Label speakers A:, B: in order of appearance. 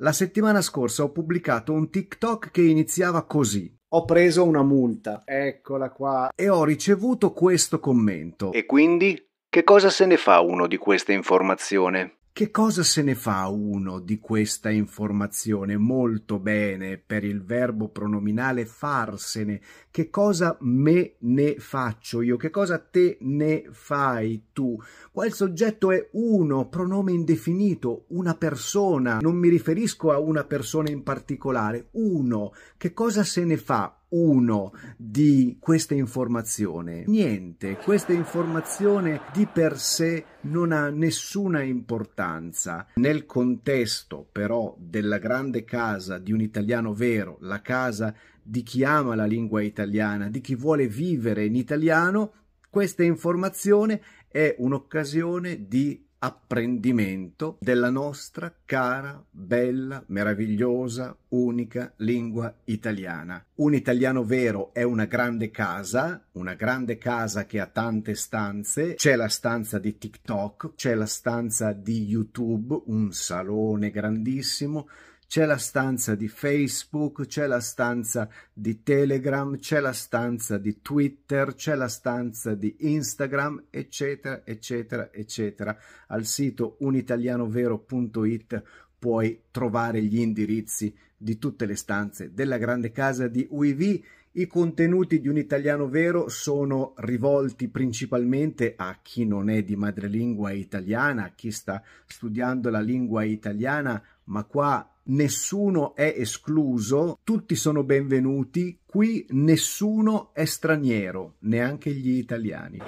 A: La settimana scorsa ho pubblicato un TikTok che iniziava così. Ho preso una multa, eccola qua, e ho ricevuto questo commento. E quindi? Che cosa se ne fa uno di questa informazione? Che cosa se ne fa uno di questa informazione? Molto bene per il verbo pronominale farsene. Che cosa me ne faccio io? Che cosa te ne fai tu? Qua il soggetto è uno, pronome indefinito, una persona. Non mi riferisco a una persona in particolare. Uno. Che cosa se ne fa uno di questa informazione? Niente, questa informazione di per sé non ha nessuna importanza. Nel contesto però della grande casa di un italiano vero, la casa di chi ama la lingua italiana, di chi vuole vivere in italiano, questa informazione è un'occasione di apprendimento della nostra cara, bella, meravigliosa, unica lingua italiana. Un italiano vero è una grande casa, una grande casa che ha tante stanze, c'è la stanza di TikTok, c'è la stanza di YouTube, un salone grandissimo, c'è la stanza di Facebook, c'è la stanza di Telegram, c'è la stanza di Twitter, c'è la stanza di Instagram, eccetera, eccetera, eccetera. Al sito unitalianovero.it puoi trovare gli indirizzi di tutte le stanze della grande casa di UIV. I contenuti di un italiano vero sono rivolti principalmente a chi non è di madrelingua italiana, a chi sta studiando la lingua italiana, ma qua nessuno è escluso, tutti sono benvenuti, qui nessuno è straniero, neanche gli italiani.